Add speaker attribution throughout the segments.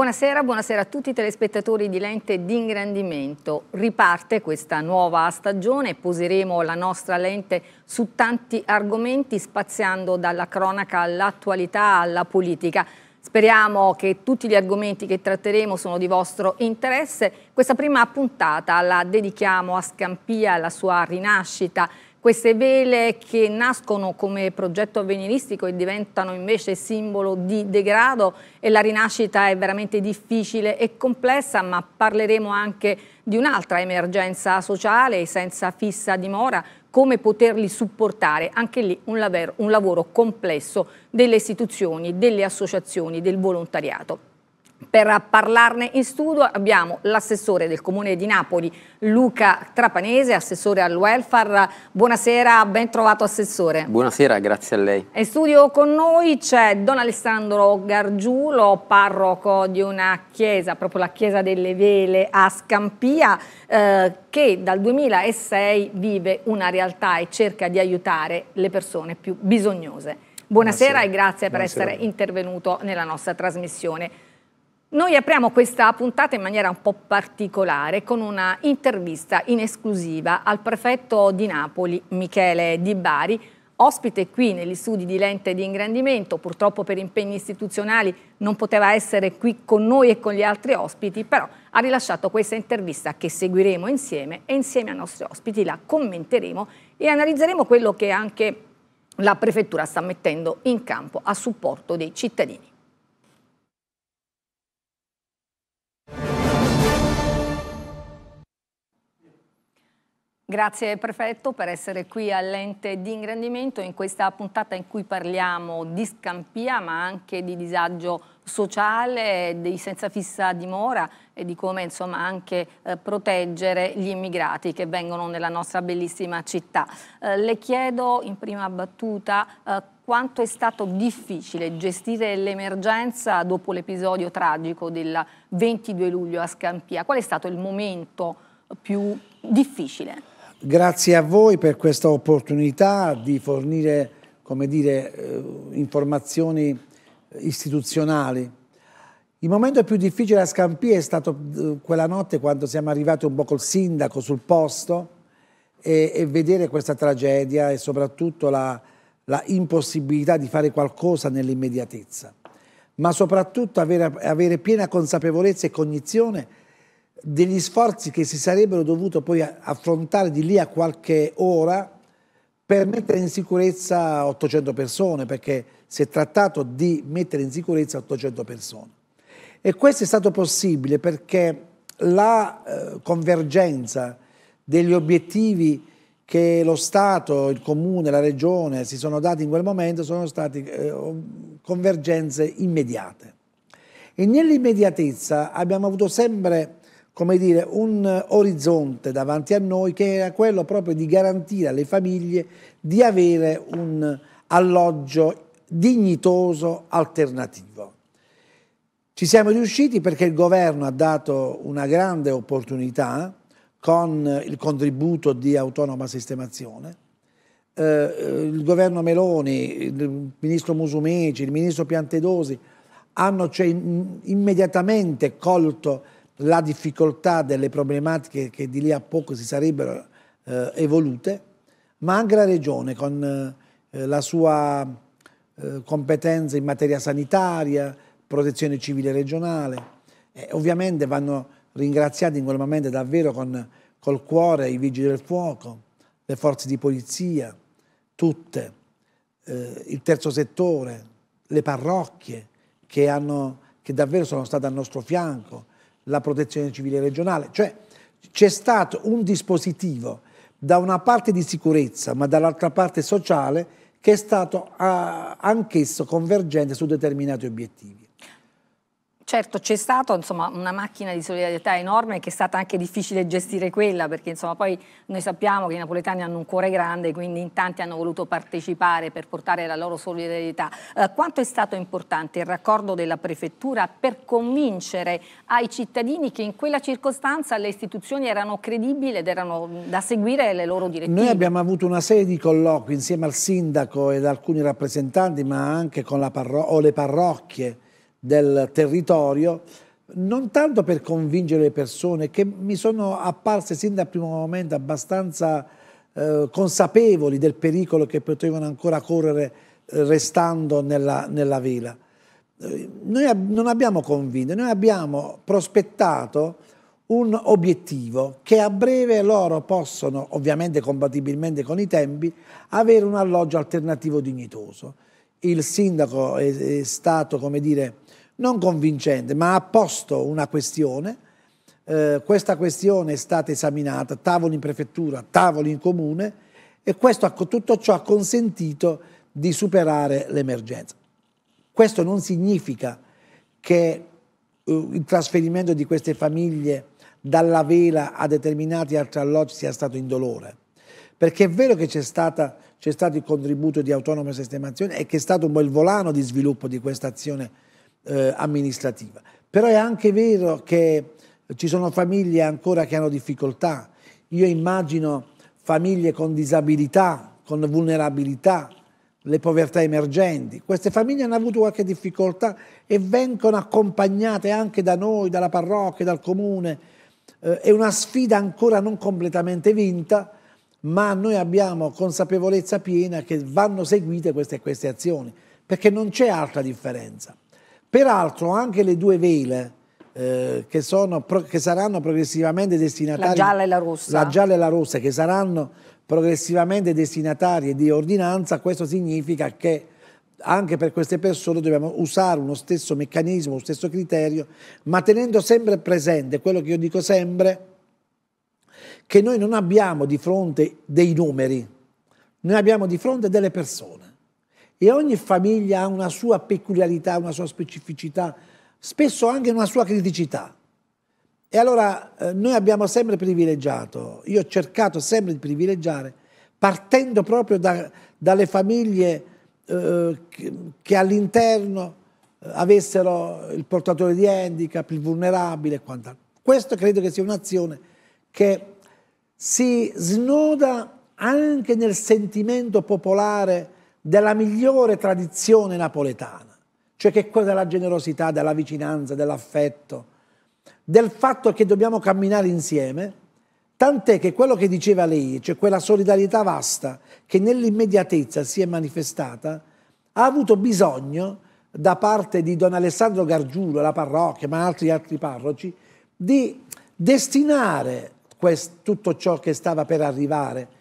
Speaker 1: Buonasera, buonasera, a tutti i telespettatori di Lente d'Ingrandimento. Riparte questa nuova stagione, poseremo la nostra lente su tanti argomenti spaziando dalla cronaca all'attualità alla politica. Speriamo che tutti gli argomenti che tratteremo sono di vostro interesse. Questa prima puntata la dedichiamo a Scampia, alla sua rinascita queste vele che nascono come progetto avveniristico e diventano invece simbolo di degrado e la rinascita è veramente difficile e complessa, ma parleremo anche di un'altra emergenza sociale senza fissa dimora, come poterli supportare, anche lì un lavoro, un lavoro complesso delle istituzioni, delle associazioni, del volontariato. Per parlarne in studio abbiamo l'assessore del Comune di Napoli, Luca Trapanese, assessore al welfare. Buonasera, ben trovato assessore.
Speaker 2: Buonasera, grazie a lei.
Speaker 1: In studio con noi c'è Don Alessandro Gargiulo, parroco di una chiesa, proprio la Chiesa delle Vele a Scampia, eh, che dal 2006 vive una realtà e cerca di aiutare le persone più bisognose. Buonasera, Buonasera. e grazie per essere intervenuto nella nostra trasmissione. Noi apriamo questa puntata in maniera un po' particolare con una intervista in esclusiva al prefetto di Napoli, Michele Di Bari, ospite qui negli studi di Lente di Ingrandimento, purtroppo per impegni istituzionali non poteva essere qui con noi e con gli altri ospiti, però ha rilasciato questa intervista che seguiremo insieme e insieme ai nostri ospiti la commenteremo e analizzeremo quello che anche la prefettura sta mettendo in campo a supporto dei cittadini. Grazie Prefetto per essere qui all'ente di ingrandimento in questa puntata in cui parliamo di scampia ma anche di disagio sociale, di senza fissa dimora e di come insomma anche eh, proteggere gli immigrati che vengono nella nostra bellissima città. Eh, le chiedo in prima battuta eh, quanto è stato difficile gestire l'emergenza dopo l'episodio tragico del 22 luglio a Scampia. Qual è stato il momento più difficile?
Speaker 3: Grazie a voi per questa opportunità di fornire dire, eh, informazioni istituzionali. Il momento più difficile a Scampia è stato eh, quella notte quando siamo arrivati un po' col sindaco sul posto e, e vedere questa tragedia e soprattutto la, la impossibilità di fare qualcosa nell'immediatezza, ma soprattutto avere, avere piena consapevolezza e cognizione degli sforzi che si sarebbero dovuto poi affrontare di lì a qualche ora per mettere in sicurezza 800 persone, perché si è trattato di mettere in sicurezza 800 persone. E questo è stato possibile perché la eh, convergenza degli obiettivi che lo Stato, il Comune, la Regione si sono dati in quel momento sono state eh, um, convergenze immediate. E nell'immediatezza abbiamo avuto sempre come dire, un orizzonte davanti a noi che era quello proprio di garantire alle famiglie di avere un alloggio dignitoso alternativo. Ci siamo riusciti perché il governo ha dato una grande opportunità con il contributo di autonoma sistemazione. Eh, eh il governo Meloni, il ministro Musumeci, il ministro Piantedosi hanno cioè, immediatamente colto la difficoltà delle problematiche che di lì a poco si sarebbero eh, evolute, ma anche la Regione con eh, la sua eh, competenza in materia sanitaria, protezione civile regionale. E ovviamente vanno ringraziati in quel momento davvero con, col cuore i vigili del fuoco, le forze di polizia, tutte, eh, il terzo settore, le parrocchie che, hanno, che davvero sono state al nostro fianco, la protezione civile regionale. Cioè c'è stato un dispositivo da una parte di sicurezza ma dall'altra parte sociale che è stato ah, anch'esso convergente su determinati obiettivi.
Speaker 1: Certo, c'è stata una macchina di solidarietà enorme che è stata anche difficile gestire quella, perché insomma, poi noi sappiamo che i napoletani hanno un cuore grande, quindi in tanti hanno voluto partecipare per portare la loro solidarietà. Eh, quanto è stato importante il raccordo della prefettura per convincere ai cittadini che in quella circostanza le istituzioni erano credibili ed erano mm, da seguire le loro direttive? Noi abbiamo
Speaker 3: avuto una serie di colloqui insieme al sindaco ed alcuni rappresentanti, ma anche con la parro le parrocchie del territorio, non tanto per convincere le persone che mi sono apparse sin dal primo momento abbastanza eh, consapevoli del pericolo che potevano ancora correre eh, restando nella, nella vela. Eh, noi ab non abbiamo convinto, noi abbiamo prospettato un obiettivo che a breve loro possono, ovviamente compatibilmente con i tempi, avere un alloggio alternativo dignitoso. Il sindaco è, è stato, come dire, non convincente, ma ha posto una questione. Eh, questa questione è stata esaminata, tavoli in prefettura, tavoli in comune, e questo, tutto ciò ha consentito di superare l'emergenza. Questo non significa che eh, il trasferimento di queste famiglie dalla vela a determinati altri alloggi sia stato indolore, perché è vero che c'è stata c'è stato il contributo di autonoma sistemazione e che è stato un po' il volano di sviluppo di questa azione eh, amministrativa. Però è anche vero che ci sono famiglie ancora che hanno difficoltà. Io immagino famiglie con disabilità, con vulnerabilità, le povertà emergenti. Queste famiglie hanno avuto qualche difficoltà e vengono accompagnate anche da noi, dalla parrocchia, dal comune. Eh, è una sfida ancora non completamente vinta, ma noi abbiamo consapevolezza piena che vanno seguite queste, queste azioni, perché non c'è altra differenza. Peraltro anche le due vele eh, che, sono, che, saranno progressivamente destinatarie... La gialla e la rossa. La gialla e la rossa, che saranno progressivamente destinatarie di ordinanza, questo significa che anche per queste persone dobbiamo usare uno stesso meccanismo, uno stesso criterio, ma tenendo sempre presente quello che io dico sempre, che noi non abbiamo di fronte dei numeri, noi abbiamo di fronte delle persone e ogni famiglia ha una sua peculiarità, una sua specificità, spesso anche una sua criticità. E allora eh, noi abbiamo sempre privilegiato, io ho cercato sempre di privilegiare, partendo proprio da, dalle famiglie eh, che, che all'interno eh, avessero il portatore di handicap, il vulnerabile e quant'altro. Questo credo che sia un'azione che si snoda anche nel sentimento popolare della migliore tradizione napoletana, cioè che è quella della generosità, della vicinanza, dell'affetto, del fatto che dobbiamo camminare insieme, tant'è che quello che diceva lei, cioè quella solidarietà vasta che nell'immediatezza si è manifestata, ha avuto bisogno da parte di Don Alessandro Gargiulo, la parrocchia, ma altri, altri parroci, di destinare questo, tutto ciò che stava per arrivare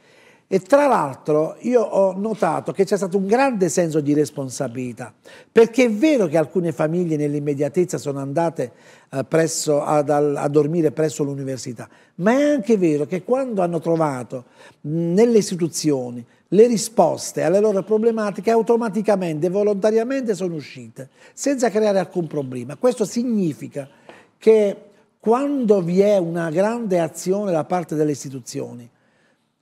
Speaker 3: e tra l'altro io ho notato che c'è stato un grande senso di responsabilità, perché è vero che alcune famiglie nell'immediatezza sono andate eh, presso, ad, al, a dormire presso l'università, ma è anche vero che quando hanno trovato mh, nelle istituzioni le risposte alle loro problematiche automaticamente, volontariamente sono uscite, senza creare alcun problema. Questo significa che quando vi è una grande azione da parte delle istituzioni,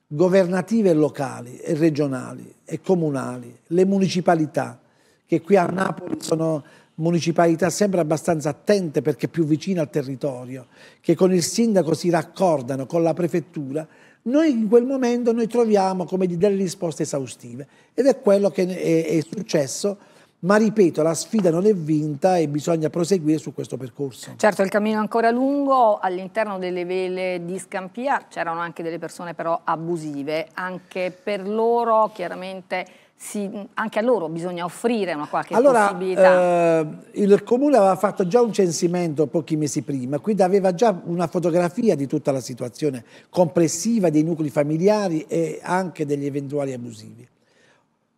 Speaker 3: governative locali e regionali e comunali, le municipalità, che qui a Napoli sono municipalità sempre abbastanza attente perché più vicine al territorio, che con il sindaco si raccordano con la prefettura, noi in quel momento noi troviamo come delle risposte esaustive ed è quello che è, è successo ma ripeto, la sfida non è vinta e bisogna proseguire su questo percorso. Certo, il
Speaker 1: cammino è ancora lungo, all'interno delle vele di Scampia c'erano anche delle persone però abusive, anche per loro chiaramente si, anche a loro bisogna offrire una qualche allora, possibilità.
Speaker 3: Eh, il comune aveva fatto già un censimento pochi mesi prima, quindi aveva già una fotografia di tutta la situazione complessiva dei nuclei familiari e anche degli eventuali abusivi.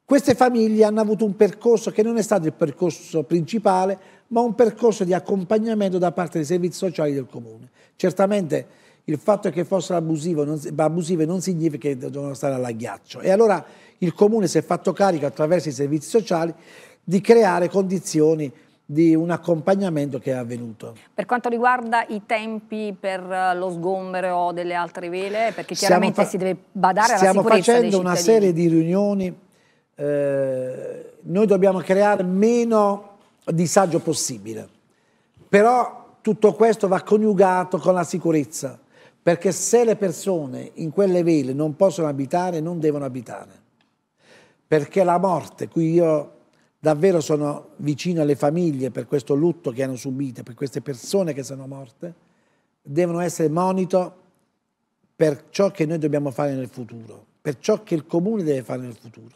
Speaker 3: Queste famiglie hanno avuto un percorso che non è stato il percorso principale, ma un percorso di accompagnamento da parte dei servizi sociali del comune. Certamente il fatto che fossero non, abusive non significa che devono stare all'agghiaccio. E allora il comune si è fatto carico attraverso i servizi sociali di creare condizioni di un accompagnamento che è avvenuto.
Speaker 1: Per quanto riguarda i tempi per eh, lo sgombero delle altre vele, perché chiaramente si deve badare alla sicurezza Stiamo facendo una serie
Speaker 3: di riunioni eh, noi dobbiamo creare meno disagio possibile. Però tutto questo va coniugato con la sicurezza, perché se le persone in quelle vele non possono abitare, non devono abitare. Perché la morte, qui io davvero sono vicino alle famiglie per questo lutto che hanno subito, per queste persone che sono morte, devono essere monito per ciò che noi dobbiamo fare nel futuro, per ciò che il comune deve fare nel futuro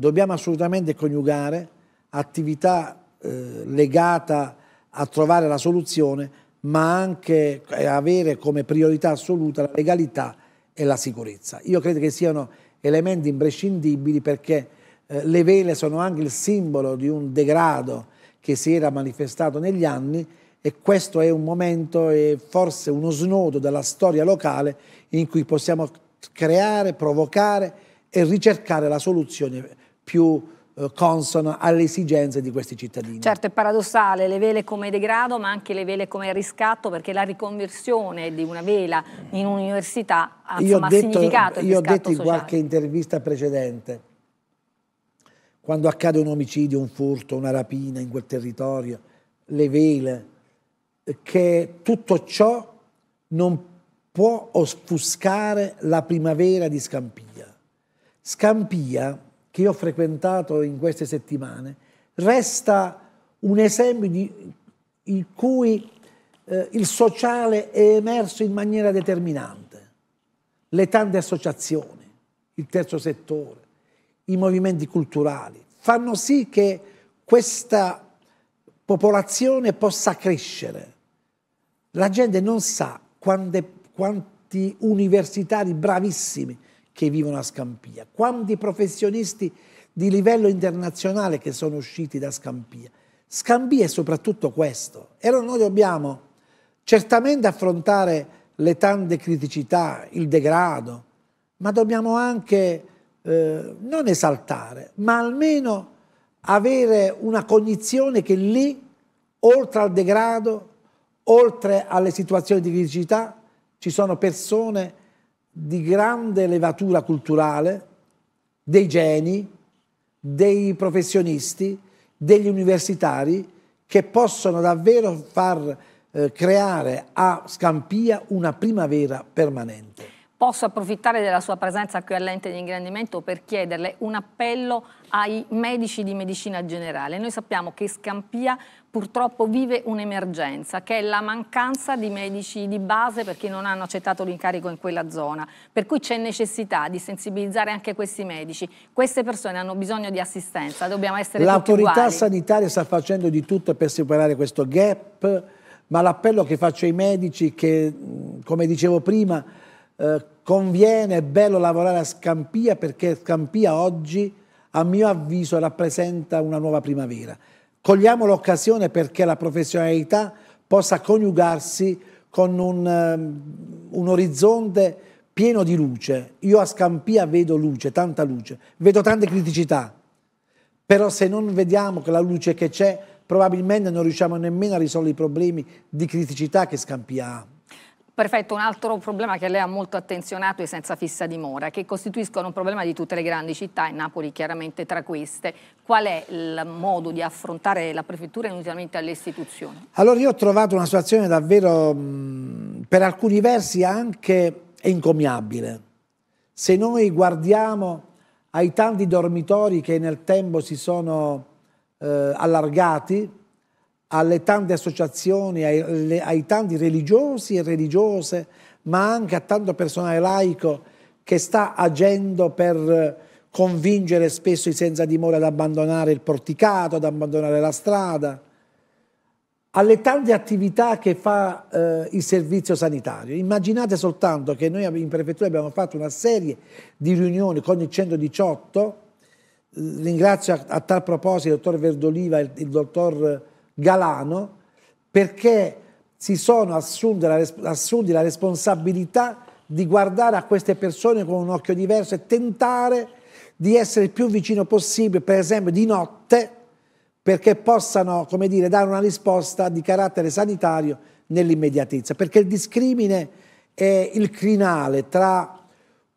Speaker 3: dobbiamo assolutamente coniugare attività eh, legata a trovare la soluzione, ma anche eh, avere come priorità assoluta la legalità e la sicurezza. Io credo che siano elementi imprescindibili perché eh, le vele sono anche il simbolo di un degrado che si era manifestato negli anni e questo è un momento e forse uno snodo della storia locale in cui possiamo creare, provocare e ricercare la soluzione più eh, consono alle esigenze di questi cittadini.
Speaker 1: Certo, è paradossale le vele come degrado, ma anche le vele come riscatto, perché la riconversione di una vela in un'università ha io insomma, detto, significato Io ho detto in qualche
Speaker 3: intervista precedente, quando accade un omicidio, un furto, una rapina in quel territorio, le vele, che tutto ciò non può offuscare la primavera di Scampia. Scampia che io ho frequentato in queste settimane, resta un esempio di, in cui eh, il sociale è emerso in maniera determinante. Le tante associazioni, il terzo settore, i movimenti culturali, fanno sì che questa popolazione possa crescere. La gente non sa quante, quanti universitari bravissimi che vivono a Scampia, quanti professionisti di livello internazionale che sono usciti da Scampia. Scampia è soprattutto questo. E allora noi dobbiamo certamente affrontare le tante criticità, il degrado, ma dobbiamo anche eh, non esaltare, ma almeno avere una cognizione che lì, oltre al degrado, oltre alle situazioni di criticità, ci sono persone di grande levatura culturale dei geni, dei professionisti, degli universitari che possono davvero far eh, creare a Scampia una primavera permanente.
Speaker 1: Posso approfittare della sua presenza qui all'ente di ingrandimento per chiederle un appello ai medici di medicina generale. Noi sappiamo che Scampia purtroppo vive un'emergenza, che è la mancanza di medici di base perché non hanno accettato l'incarico in quella zona. Per cui c'è necessità di sensibilizzare anche questi medici. Queste persone hanno bisogno di assistenza, dobbiamo essere L'autorità
Speaker 3: sanitaria sta facendo di tutto per superare questo gap, ma l'appello che faccio ai medici che, come dicevo prima, eh, conviene, è bello lavorare a Scampia perché Scampia oggi, a mio avviso, rappresenta una nuova primavera. Cogliamo l'occasione perché la professionalità possa coniugarsi con un, ehm, un orizzonte pieno di luce. Io a Scampia vedo luce, tanta luce, vedo tante criticità, però se non vediamo che la luce che c'è, probabilmente non riusciamo nemmeno a risolvere i problemi di criticità che Scampia ha.
Speaker 1: Perfetto, un altro problema che lei ha molto attenzionato è senza fissa dimora, che costituiscono un problema di tutte le grandi città e Napoli chiaramente tra queste. Qual è il modo di affrontare la prefettura inutilmente alle istituzioni?
Speaker 3: Allora io ho trovato una situazione davvero mm, per alcuni versi anche encomiabile. Se noi guardiamo ai tanti dormitori che nel tempo si sono eh, allargati, alle tante associazioni, ai, ai tanti religiosi e religiose, ma anche a tanto personale laico che sta agendo per convincere spesso i senza dimora ad abbandonare il porticato, ad abbandonare la strada, alle tante attività che fa eh, il servizio sanitario. Immaginate soltanto che noi in prefettura abbiamo fatto una serie di riunioni con il 118, ringrazio a, a tal proposito il dottor Verdoliva e il, il dottor Galano perché si sono assunti la, assunti la responsabilità di guardare a queste persone con un occhio diverso e tentare di essere il più vicino possibile, per esempio di notte, perché possano come dire, dare una risposta di carattere sanitario nell'immediatezza. Perché il discrimine è il crinale tra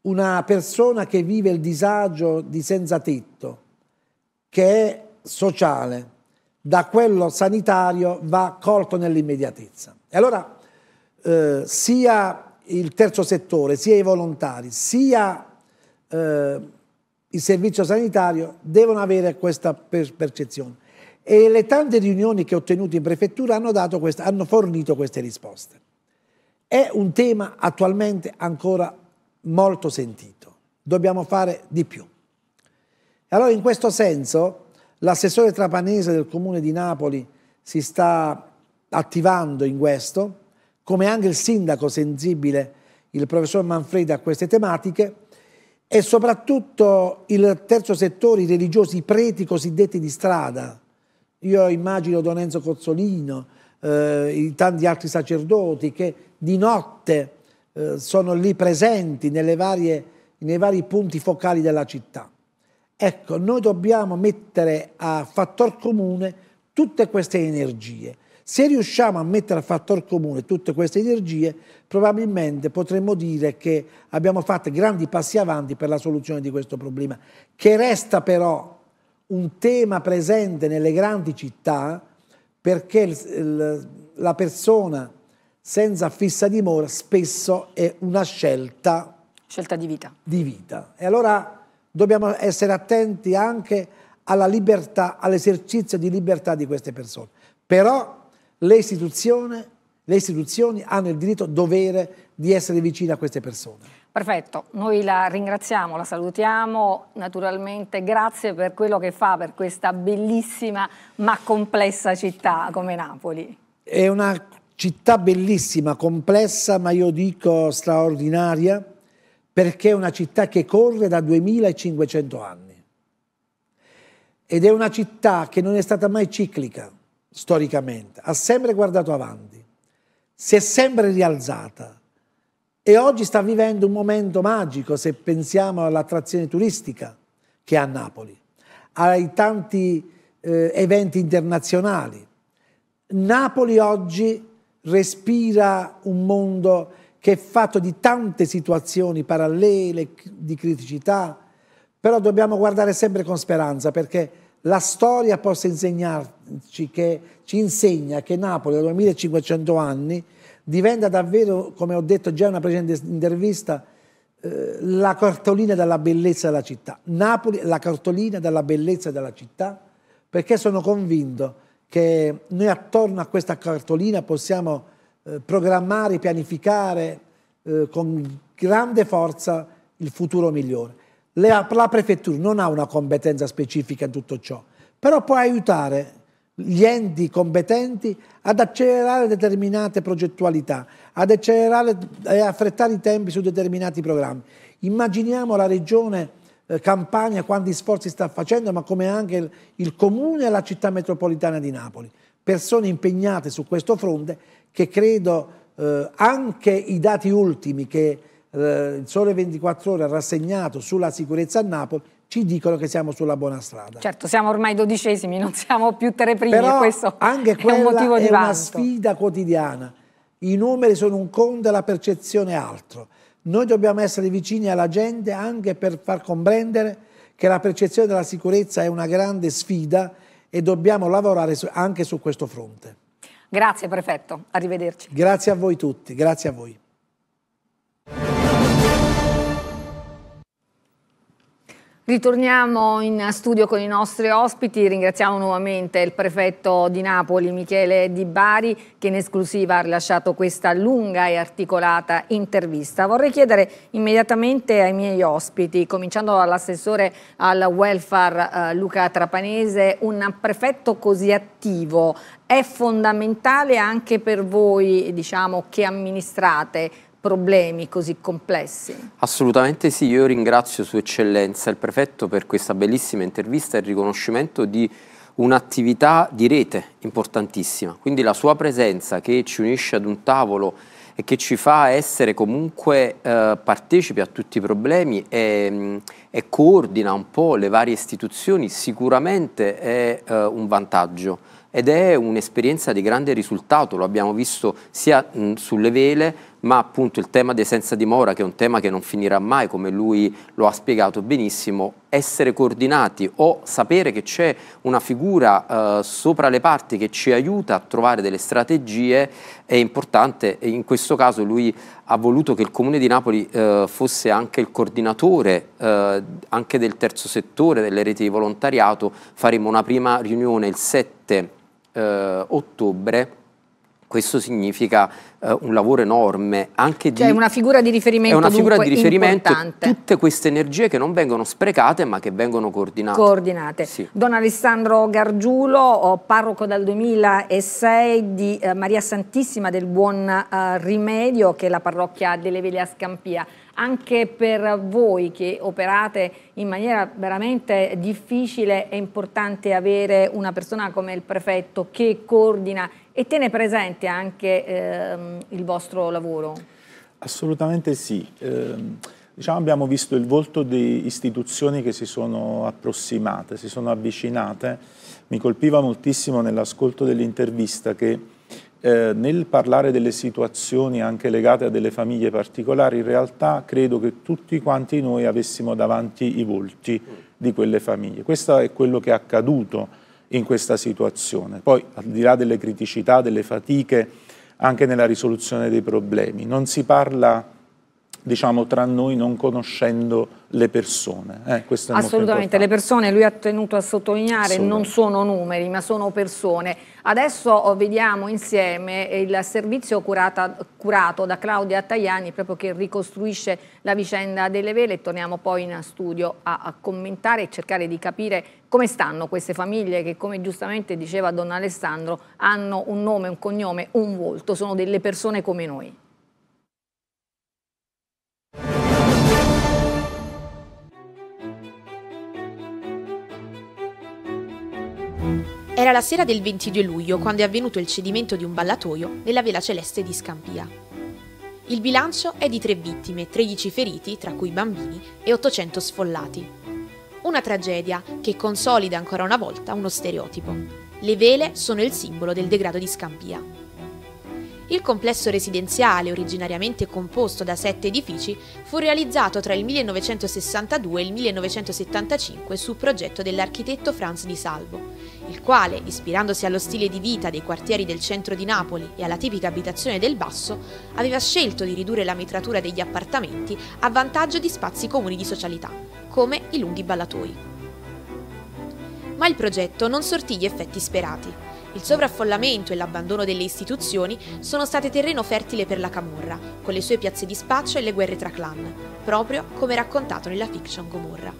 Speaker 3: una persona che vive il disagio di senza tetto, che è sociale, da quello sanitario va colto nell'immediatezza. E allora eh, sia il terzo settore, sia i volontari, sia eh, il servizio sanitario devono avere questa percezione. E le tante riunioni che ho tenuto in prefettura hanno, questa, hanno fornito queste risposte. È un tema attualmente ancora molto sentito. Dobbiamo fare di più. Allora in questo senso L'assessore trapanese del comune di Napoli si sta attivando in questo, come anche il sindaco sensibile, il professor Manfredi, a queste tematiche, e soprattutto il terzo settore, i religiosi, i preti cosiddetti di strada. Io immagino Don Enzo Cozzolino, eh, tanti altri sacerdoti che di notte eh, sono lì presenti varie, nei vari punti focali della città. Ecco, noi dobbiamo mettere a fattor comune tutte queste energie. Se riusciamo a mettere a fattor comune tutte queste energie, probabilmente potremmo dire che abbiamo fatto grandi passi avanti per la soluzione di questo problema, che resta però un tema presente nelle grandi città perché il, la persona senza fissa dimora spesso è una scelta, scelta di vita. Di vita. E allora dobbiamo essere attenti anche alla libertà, all'esercizio di libertà di queste persone. Però le istituzioni, le istituzioni hanno il diritto dovere di essere vicine a queste persone.
Speaker 1: Perfetto, noi la ringraziamo, la salutiamo, naturalmente grazie per quello che fa per questa bellissima ma complessa città come Napoli.
Speaker 3: È una città bellissima, complessa, ma io dico straordinaria, perché è una città che corre da 2500 anni ed è una città che non è stata mai ciclica storicamente, ha sempre guardato avanti, si è sempre rialzata e oggi sta vivendo un momento magico se pensiamo all'attrazione turistica che ha Napoli, ai tanti eh, eventi internazionali. Napoli oggi respira un mondo che è fatto di tante situazioni parallele, di criticità, però dobbiamo guardare sempre con speranza perché la storia possa insegnarci, che ci insegna che Napoli da 2500 anni diventa davvero, come ho detto già in una precedente intervista, eh, la cartolina della bellezza della città. Napoli è la cartolina della bellezza della città perché sono convinto che noi attorno a questa cartolina possiamo eh, programmare, pianificare eh, con grande forza il futuro migliore. Le, la prefettura non ha una competenza specifica in tutto ciò, però può aiutare gli enti competenti ad accelerare determinate progettualità, ad accelerare e affrettare i tempi su determinati programmi. Immaginiamo la regione eh, Campania quanti sforzi sta facendo, ma come anche il, il comune e la città metropolitana di Napoli. Persone impegnate su questo fronte che credo eh, anche i dati ultimi che eh, il Sole 24 Ore ha rassegnato sulla sicurezza a Napoli ci dicono che siamo sulla buona strada.
Speaker 1: Certo, siamo ormai dodicesimi, non siamo più tre primi, Però questo anche è un motivo di è una
Speaker 3: sfida quotidiana. I numeri sono un conto e la percezione è altro. Noi dobbiamo essere vicini alla gente anche per far comprendere che la percezione della sicurezza è una grande sfida e dobbiamo lavorare anche su questo fronte.
Speaker 1: Grazie prefetto, arrivederci.
Speaker 3: Grazie a voi tutti, grazie a voi.
Speaker 1: Ritorniamo in studio con i nostri ospiti, ringraziamo nuovamente il prefetto di Napoli Michele Di Bari che in esclusiva ha rilasciato questa lunga e articolata intervista. Vorrei chiedere immediatamente ai miei ospiti, cominciando dall'assessore al welfare eh, Luca Trapanese, un prefetto così attivo è fondamentale anche per voi diciamo, che amministrate problemi così complessi?
Speaker 2: Assolutamente sì, io ringrazio Sua Eccellenza il Prefetto per questa bellissima intervista e il riconoscimento di un'attività di rete importantissima, quindi la sua presenza che ci unisce ad un tavolo e che ci fa essere comunque eh, partecipi a tutti i problemi e, mm, e, coordina un po' le varie istituzioni sicuramente è eh, un vantaggio ed è un'esperienza di grande risultato, lo abbiamo visto sia mh, sulle vele, ma appunto il tema dei senza dimora, che è un tema che non finirà mai, come lui lo ha spiegato benissimo, essere coordinati o sapere che c'è una figura eh, sopra le parti che ci aiuta a trovare delle strategie è importante e in questo caso lui ha voluto che il Comune di Napoli eh, fosse anche il coordinatore eh, anche del terzo settore, delle reti di volontariato, faremo una prima riunione il 7 settembre eh, ottobre questo significa eh, un lavoro enorme, anche cioè, di... una
Speaker 1: figura di riferimento È una figura di riferimento, importante.
Speaker 2: tutte queste energie che non vengono sprecate ma che vengono coordinate.
Speaker 1: Coordinate. Sì. Don Alessandro Gargiulo, parroco dal 2006 di eh, Maria Santissima del Buon eh, Rimedio, che è la parrocchia delle Vele a Scampia anche per voi che operate in maniera veramente difficile è importante avere una persona come il prefetto che coordina e tiene presente anche ehm, il vostro lavoro?
Speaker 4: Assolutamente sì. Eh, diciamo abbiamo visto il volto di istituzioni che si sono approssimate, si sono avvicinate. Mi colpiva moltissimo nell'ascolto dell'intervista che eh, nel parlare delle situazioni anche legate a delle famiglie particolari, in realtà credo che tutti quanti noi avessimo davanti i volti di quelle famiglie. Questo è quello che è accaduto in questa situazione. Poi, al di là delle criticità, delle fatiche, anche nella risoluzione dei problemi, non si parla diciamo, tra noi non conoscendo le persone. Eh, Assolutamente,
Speaker 1: le persone, lui ha tenuto a sottolineare, non sono numeri ma sono persone. Adesso oh, vediamo insieme il servizio curata, curato da Claudia Tajani proprio che ricostruisce la vicenda delle vele e torniamo poi in studio a, a commentare e cercare di capire come stanno queste famiglie che come giustamente diceva Don Alessandro hanno un nome, un cognome, un volto, sono delle persone come noi.
Speaker 5: Era la sera del 22 luglio quando è avvenuto il cedimento di un ballatoio nella Vela Celeste di Scampia. Il bilancio è di tre vittime, 13 feriti, tra cui bambini, e 800 sfollati. Una tragedia che consolida ancora una volta uno stereotipo. Le vele sono il simbolo del degrado di Scampia. Il complesso residenziale, originariamente composto da sette edifici, fu realizzato tra il 1962 e il 1975 su progetto dell'architetto Franz Di Salvo, il quale, ispirandosi allo stile di vita dei quartieri del centro di Napoli e alla tipica abitazione del basso, aveva scelto di ridurre la metratura degli appartamenti a vantaggio di spazi comuni di socialità, come i lunghi ballatoi. Ma il progetto non sortì gli effetti sperati. Il sovraffollamento e l'abbandono delle istituzioni sono state terreno fertile per la Camorra, con le sue piazze di spaccio e le guerre tra clan, proprio come raccontato nella fiction Gomorra.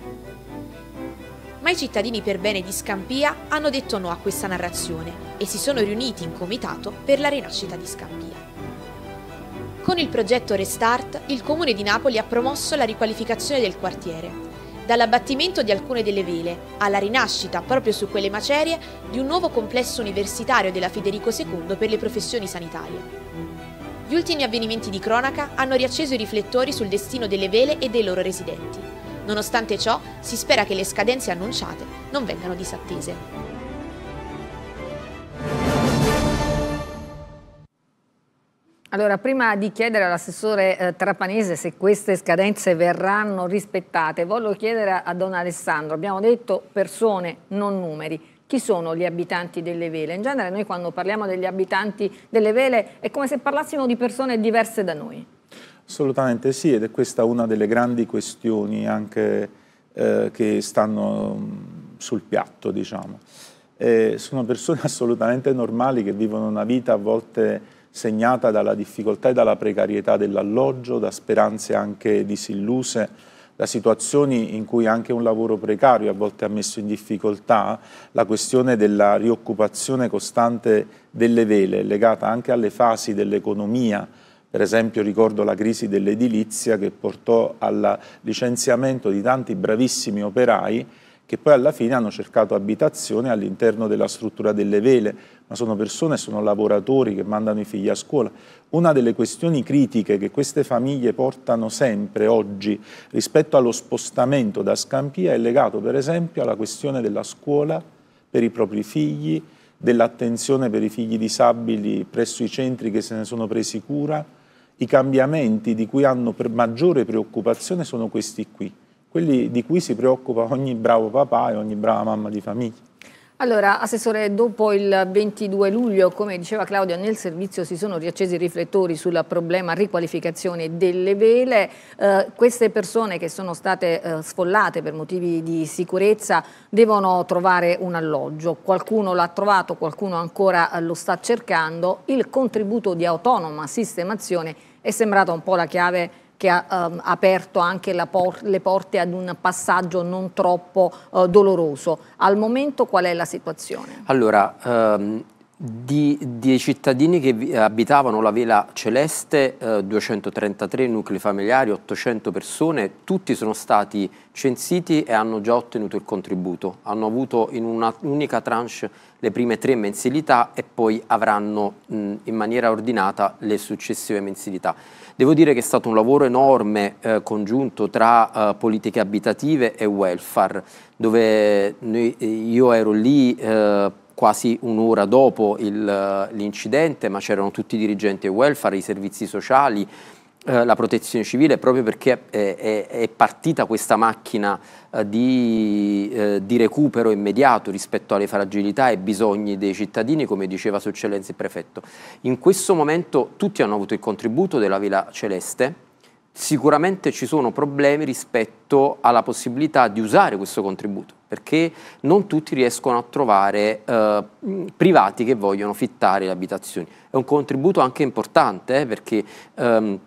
Speaker 5: Ma i cittadini per bene di Scampia hanno detto no a questa narrazione e si sono riuniti in comitato per la rinascita di Scampia. Con il progetto Restart, il Comune di Napoli ha promosso la riqualificazione del quartiere, dall'abbattimento di alcune delle vele alla rinascita, proprio su quelle macerie, di un nuovo complesso universitario della Federico II per le professioni sanitarie. Gli ultimi avvenimenti di cronaca hanno riacceso i riflettori sul destino delle vele e dei loro residenti. Nonostante ciò, si spera che le scadenze annunciate non vengano disattese.
Speaker 1: Allora, prima di chiedere all'assessore eh, Trapanese se queste scadenze verranno rispettate, voglio chiedere a Don Alessandro, abbiamo detto persone, non numeri. Chi sono gli abitanti delle vele? In genere noi quando parliamo degli abitanti delle vele è come se parlassimo di persone diverse da noi.
Speaker 4: Assolutamente sì, ed è questa una delle grandi questioni anche eh, che stanno mm, sul piatto, diciamo. Eh, sono persone assolutamente normali che vivono una vita a volte segnata dalla difficoltà e dalla precarietà dell'alloggio, da speranze anche disilluse, da situazioni in cui anche un lavoro precario a volte ha messo in difficoltà la questione della rioccupazione costante delle vele, legata anche alle fasi dell'economia, per esempio ricordo la crisi dell'edilizia che portò al licenziamento di tanti bravissimi operai che poi alla fine hanno cercato abitazione all'interno della struttura delle vele, ma sono persone, sono lavoratori che mandano i figli a scuola. Una delle questioni critiche che queste famiglie portano sempre oggi rispetto allo spostamento da Scampia è legato per esempio alla questione della scuola per i propri figli, dell'attenzione per i figli disabili presso i centri che se ne sono presi cura. I cambiamenti di cui hanno maggiore preoccupazione sono questi qui quelli di cui si preoccupa ogni bravo papà e ogni brava mamma di famiglia.
Speaker 1: Allora, Assessore, dopo il 22 luglio, come diceva Claudia, nel servizio si sono riaccesi i riflettori sul problema riqualificazione delle vele. Eh, queste persone che sono state eh, sfollate per motivi di sicurezza devono trovare un alloggio. Qualcuno l'ha trovato, qualcuno ancora eh, lo sta cercando. Il contributo di autonoma sistemazione è sembrato un po' la chiave che ha um, aperto anche por le porte ad un passaggio non troppo uh, doloroso. Al momento qual è la situazione?
Speaker 2: Allora, um, di, dei cittadini che abitavano la Vela Celeste, eh, 233 nuclei familiari, 800 persone, tutti sono stati censiti e hanno già ottenuto il contributo. Hanno avuto in un'unica tranche le prime tre mensilità e poi avranno mh, in maniera ordinata le successive mensilità. Devo dire che è stato un lavoro enorme eh, congiunto tra eh, politiche abitative e welfare, dove noi, eh, io ero lì eh, quasi un'ora dopo eh, l'incidente, ma c'erano tutti i dirigenti e welfare, i servizi sociali, eh, la protezione civile proprio perché è, eh, è, è partita questa macchina eh, di, eh, di, recupero immediato rispetto alle fragilità e bisogni dei cittadini, come diceva Sua Eccellenza il Prefetto. In questo momento tutti hanno avuto il contributo della Villa Celeste, sicuramente ci sono problemi rispetto alla possibilità di usare questo contributo, perché non tutti riescono a trovare eh, privati che vogliono fittare le abitazioni. È un contributo anche importante, eh, perché... Ehm,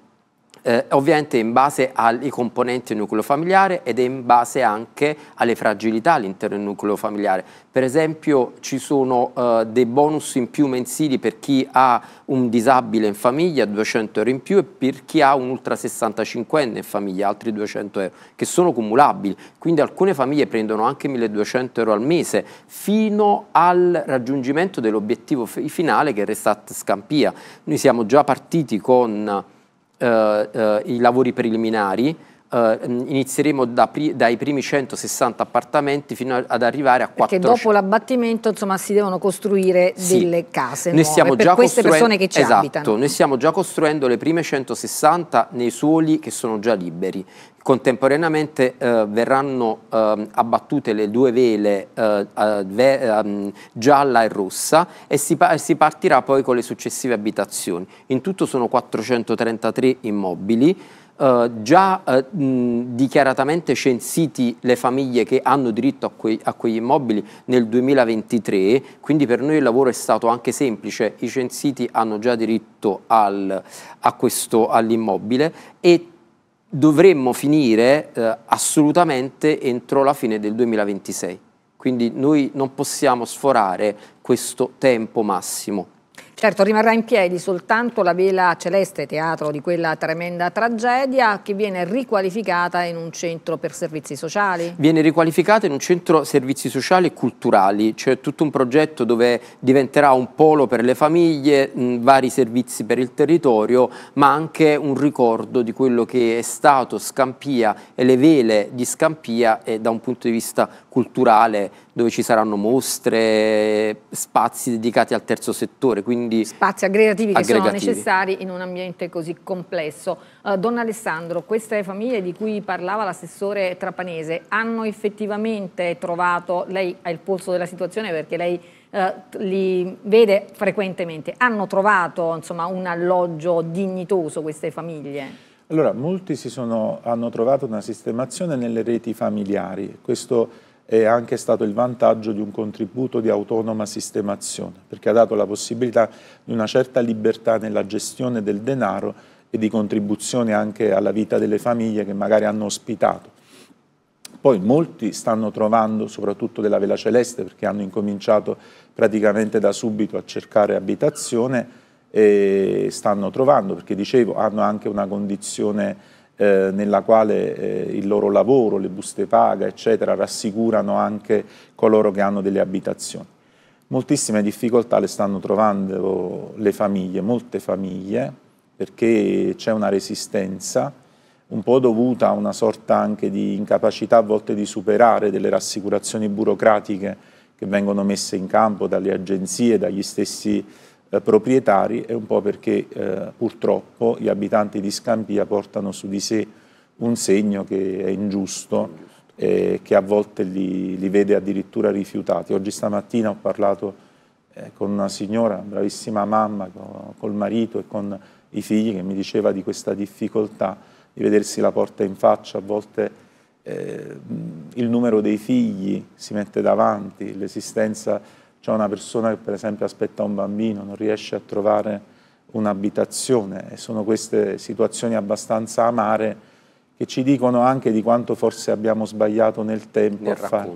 Speaker 2: eh, ovviamente in base ai componenti del nucleo familiare ed è in base anche alle fragilità all'interno del nucleo familiare. Per esempio ci sono eh, dei bonus in più mensili per chi ha un disabile in famiglia, 200 euro in più, e per chi ha un ultra 65enne in famiglia, altri 200 euro, che sono cumulabili. Quindi alcune famiglie prendono anche 1200 euro al mese fino al raggiungimento dell'obiettivo finale che è Restat Scampia. Noi siamo già partiti con eh, eh, i lavori preliminari, eh, inizieremo da pri dai primi 160 appartamenti fino ad arrivare a 400. Perché dopo
Speaker 1: l'abbattimento insomma, si devono costruire sì. delle case noi nuove per queste persone che ci esatto, abitano.
Speaker 2: Noi stiamo già costruendo le prime 160 nei suoli che sono già liberi. Contemporaneamente eh, verranno eh, abbattute le due vele eh, ve, ehm, gialla e rossa e si, si, partirà poi con le successive abitazioni. In tutto sono 433 immobili. Eh, già eh, mh, dichiaratamente censiti le famiglie che hanno diritto a, quei, a quegli immobili nel 2023, quindi per noi il lavoro è stato anche semplice, i censiti hanno già diritto al, all'immobile e dovremmo finire eh, assolutamente entro la fine del 2026. Quindi noi non possiamo sforare questo tempo massimo.
Speaker 1: Certo, rimarrà in piedi soltanto la vela celeste, teatro di quella tremenda tragedia, che viene riqualificata in un centro per servizi sociali?
Speaker 2: Viene riqualificata in un centro servizi sociali e culturali, cioè tutto un progetto dove diventerà un polo per le famiglie, mh, vari servizi per il territorio, ma anche un ricordo di quello che è stato Scampia e le vele di Scampia e eh, da un punto di vista culturale dove ci saranno mostre, spazi dedicati al terzo settore. Quindi
Speaker 1: spazi aggregativi, aggregativi. che sono necessari in un ambiente così complesso. Uh, Don Alessandro, queste famiglie di cui parlava l'assessore Trapanese hanno effettivamente trovato, lei ha il polso della situazione perché lei uh, li vede frequentemente, hanno trovato insomma, un alloggio dignitoso queste famiglie?
Speaker 4: Allora, molti sono, hanno trovato una sistemazione nelle reti familiari, questo è anche stato il vantaggio di un contributo di autonoma sistemazione, perché ha dato la possibilità di una certa libertà nella gestione del denaro e di contribuzione anche alla vita delle famiglie che magari hanno ospitato. Poi molti stanno trovando, soprattutto della Vela Celeste, perché hanno incominciato praticamente da subito a cercare abitazione, e stanno trovando, perché dicevo, hanno anche una condizione eh, nella quale eh, il loro lavoro, le buste paga, eccetera, rassicurano anche coloro che hanno delle abitazioni. Moltissime difficoltà le stanno trovando le famiglie, molte famiglie, perché c'è una resistenza un po' dovuta a una sorta anche di incapacità a volte di superare delle rassicurazioni burocratiche che vengono messe in campo dalle agenzie, dagli stessi eh, proprietari e un po' perché eh, purtroppo gli abitanti di Scampia portano su di sé un segno che è ingiusto, ingiusto. e che a volte li, li, vede addirittura rifiutati. Oggi stamattina ho parlato eh, con una signora, una bravissima mamma, co col marito e con i figli che mi diceva di questa difficoltà di vedersi la porta in faccia, a volte eh, il numero dei figli si mette davanti, l'esistenza c'è una persona che per esempio aspetta un bambino, non riesce a trovare un'abitazione e sono queste situazioni abbastanza amare che ci dicono anche di quanto forse abbiamo sbagliato nel tempo nel a, far,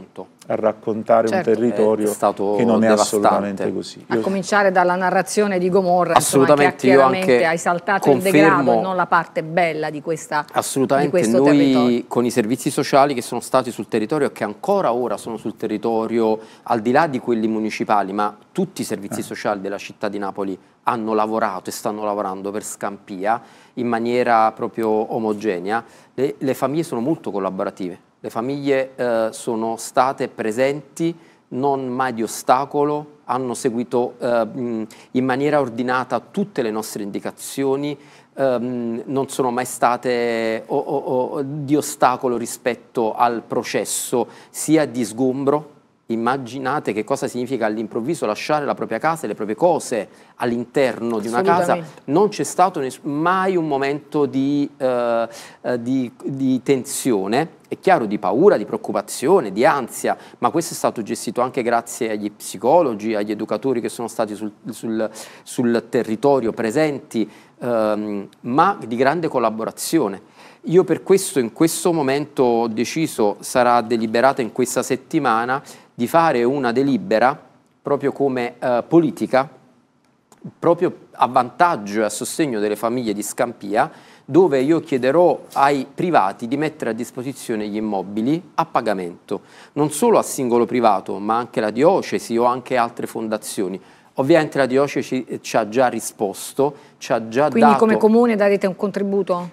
Speaker 4: a, raccontare certo, un territorio che
Speaker 2: non devastante. è assolutamente così. Io... A
Speaker 1: cominciare dalla narrazione di Gomorra, assolutamente, insomma, che chiaramente hai saltato il degrado e non la parte bella di, questa, assolutamente, di noi territorio.
Speaker 2: con i servizi sociali che sono stati sul territorio e che ancora ora sono sul territorio, al di là di quelli municipali, ma tutti i servizi eh. sociali della città di Napoli hanno lavorato e stanno lavorando per Scampia in maniera proprio omogenea, le, le famiglie sono molto collaborative, le famiglie eh, sono state presenti, non mai di ostacolo, hanno seguito eh, in maniera ordinata tutte le nostre indicazioni, ehm, non sono mai state o, o, o, di ostacolo rispetto al processo sia di sgombro immaginate che cosa significa all'improvviso lasciare la propria casa e le proprie cose all'interno di una casa, non c'è stato mai un momento di, eh, eh di, di tensione è chiaro, di paura, di preoccupazione, di ansia, ma questo è stato gestito anche grazie agli psicologi, agli educatori che sono stati sul, sul, sul territorio presenti, ehm, ma di grande collaborazione. Io per questo in questo momento ho deciso, sarà deliberata in questa settimana, di fare una delibera proprio come eh, politica, proprio a vantaggio e a sostegno delle famiglie di Scampia, dove io chiederò ai privati di mettere a disposizione gli immobili a pagamento, non solo a singolo privato, ma anche la diocesi o anche altre fondazioni. Ovviamente la diocesi eh, ci ha già risposto, ci ha già Quindi dato... Quindi come
Speaker 1: comune darete un contributo?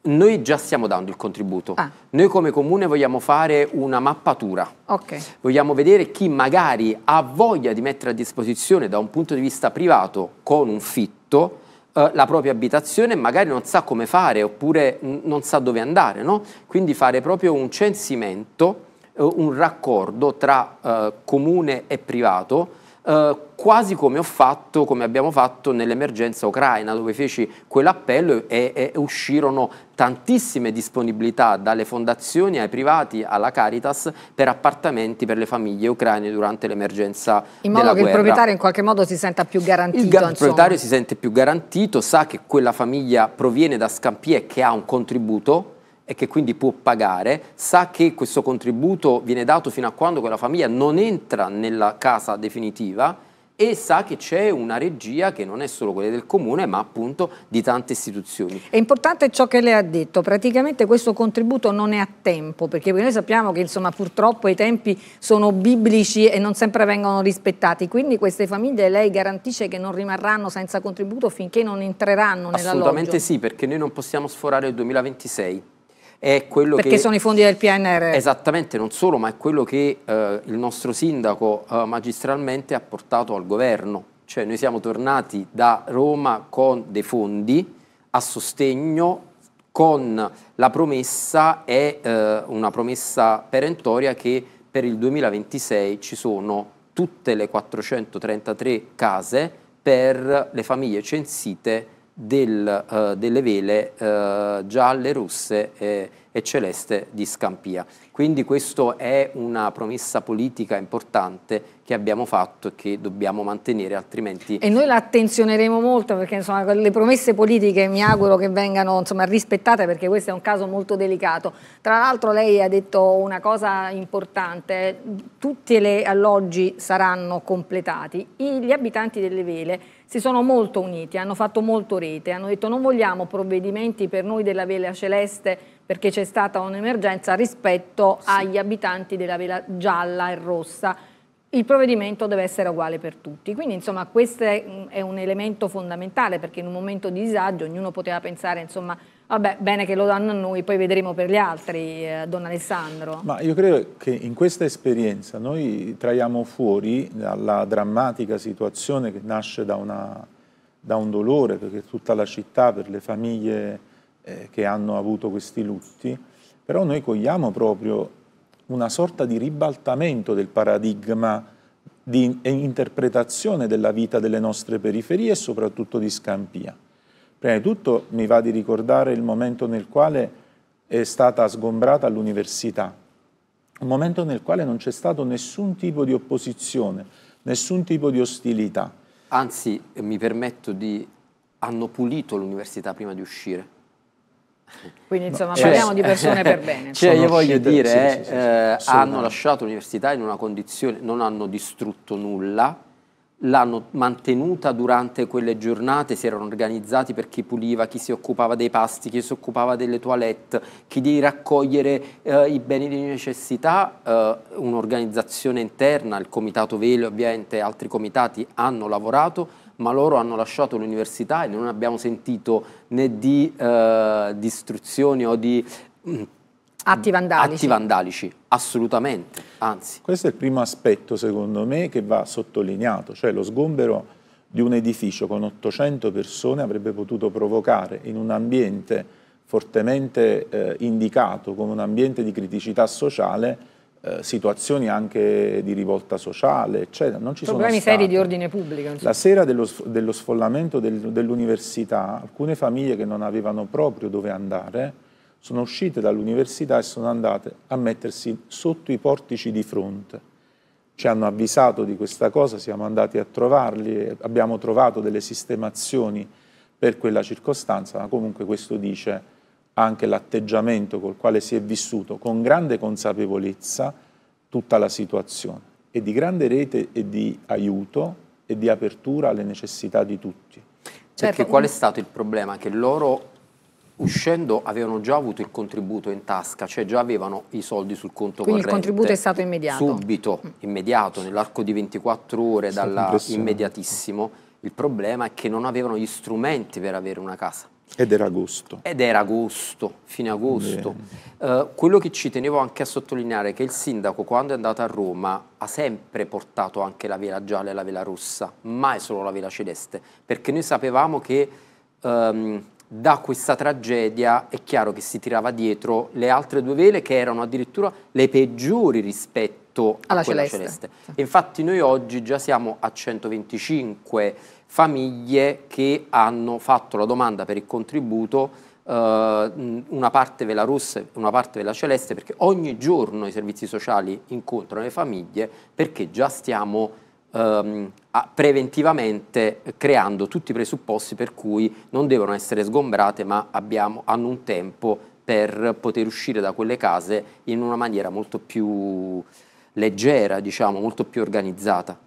Speaker 2: Noi già stiamo dando il contributo. Ah. Noi come comune vogliamo fare una mappatura. Okay. Vogliamo vedere chi magari ha voglia di mettere a disposizione da un punto di vista privato con un fitto eh, la propria abitazione e magari non sa come fare oppure non sa dove andare, no? quindi fare proprio un censimento, eh, un raccordo tra eh, comune e privato eh, quasi come ho fatto, come abbiamo fatto nell'emergenza ucraina, dove feci quell'appello e, e uscirono tantissime disponibilità dalle fondazioni ai privati alla Caritas per appartamenti per le famiglie ucraine durante l'emergenza in modo che guerra. il proprietario
Speaker 1: in qualche modo si senta più garantito il, il proprietario
Speaker 2: si sente più garantito sa che quella famiglia proviene da Scampie che ha un contributo e che quindi può pagare, sa che questo contributo viene dato fino a quando quella famiglia non entra nella casa definitiva e sa che c'è una regia che non è solo quella del comune ma appunto di tante istituzioni.
Speaker 1: È importante ciò che lei ha detto, praticamente questo contributo non è a tempo perché noi sappiamo che insomma purtroppo i tempi sono biblici e non sempre vengono rispettati, quindi queste famiglie lei garantisce che non rimarranno senza contributo finché non entreranno nella Assolutamente sì,
Speaker 2: perché noi non possiamo sforare il 2026 è quello Perché che... Perché sono
Speaker 1: i fondi del PNR.
Speaker 2: Esattamente, non solo, ma è quello che eh, il nostro sindaco eh, magistralmente ha portato al governo. Cioè noi siamo tornati da Roma con dei fondi a sostegno con la promessa, è eh, una promessa perentoria che per il 2026 ci sono tutte le 433 case per le famiglie censite del, eh, delle vele eh, gialle, russe e, e, celeste di Scampia. Quindi questa è una promessa politica importante che abbiamo fatto e che dobbiamo mantenere, altrimenti... E
Speaker 1: noi la attenzioneremo molto perché insomma, le promesse politiche mi auguro che vengano insomma, rispettate perché questo è un caso molto delicato. Tra l'altro lei ha detto una cosa importante, tutti gli alloggi saranno completati, gli abitanti delle vele si sono molto uniti, hanno fatto molto rete, hanno detto non vogliamo provvedimenti per noi della Vela Celeste perché c'è stata un'emergenza rispetto sì. agli abitanti della Vela Gialla e Rossa. Il provvedimento deve essere uguale per tutti, quindi insomma questo è mm, un elemento fondamentale perché in un momento di disagio ognuno poteva pensare insomma Vabbè, bene che lo danno a noi, poi vedremo per gli altri, eh, Don Alessandro.
Speaker 4: Ma io credo che in questa esperienza noi traiamo fuori dalla drammatica situazione che nasce da, una, da un dolore, perché tutta la città, per le famiglie eh, che hanno avuto questi lutti, però noi cogliamo proprio una sorta di ribaltamento del paradigma di interpretazione della vita delle nostre periferie e soprattutto di Scampia. Prima di tutto mi va di ricordare il momento nel quale è stata sgombrata l'università, un momento nel quale non c'è stato nessun tipo di opposizione,
Speaker 2: nessun tipo di ostilità. Anzi, mi permetto di... hanno pulito l'università prima di uscire.
Speaker 1: Quindi insomma cioè, parliamo di persone per bene. Cioè Sono io voglio uscite, dire, sì, sì, sì, eh, hanno
Speaker 2: lasciato l'università in una condizione, non hanno distrutto nulla, l'hanno mantenuta durante quelle giornate, si erano organizzati per chi puliva, chi si occupava dei pasti, chi si occupava delle toilette, chi di raccogliere eh, i beni di necessità, eh, un'organizzazione interna, il comitato Vele ovviamente, altri comitati hanno lavorato, ma loro hanno lasciato l'università e non abbiamo sentito né di, eh, di istruzioni o di... Mh, mm, atti vandalici. Atti vandalici, assolutamente, anzi. Questo è il primo aspetto, secondo me, che va
Speaker 4: sottolineato, cioè lo sgombero di un edificio con 800 persone avrebbe potuto provocare in un ambiente fortemente eh, indicato come un ambiente di criticità sociale eh, situazioni anche di rivolta sociale, eccetera. Non ci Problemi seri di
Speaker 1: ordine pubblico. La
Speaker 4: sera dello, dello sfollamento del, dell'università, alcune famiglie che non avevano proprio dove andare sono uscite dall'università e sono andate a mettersi sotto i portici di fronte. Ci hanno avvisato di questa cosa, siamo andati a trovarli, abbiamo trovato delle sistemazioni per quella circostanza, ma comunque questo dice anche l'atteggiamento col quale si è vissuto con grande consapevolezza tutta la situazione e di grande rete e
Speaker 2: di aiuto e di apertura alle necessità di tutti. Certo. Perché qual è stato il problema? Che loro uscendo avevano già avuto il contributo in tasca, cioè già avevano i soldi sul conto Quindi corrente. il contributo è stato immediato? Subito, mm. immediato, nell'arco di 24 ore, dalla, immediatissimo. Il problema è che non avevano gli strumenti per avere una casa. Ed era agosto. Ed era agosto, fine agosto. Eh, quello che ci tenevo anche a sottolineare è che il sindaco quando è andato a Roma ha sempre portato anche la vela gialla e la vela rossa, mai solo la vela celeste, perché noi sapevamo che ehm, da questa tragedia è chiaro che si tirava dietro le altre due vele che erano addirittura le peggiori rispetto alla celeste. celeste. Sì. Infatti noi oggi già siamo a 125 famiglie che hanno fatto la domanda per il contributo eh, una parte vela rossa e una parte vela celeste perché ogni giorno i servizi sociali incontrano le famiglie perché già stiamo ehm, a, preventivamente creando tutti i presupposti per cui non devono essere sgombrate ma abbiamo, hanno un tempo per poter uscire da quelle case in una maniera molto più leggera, diciamo, molto più organizzata.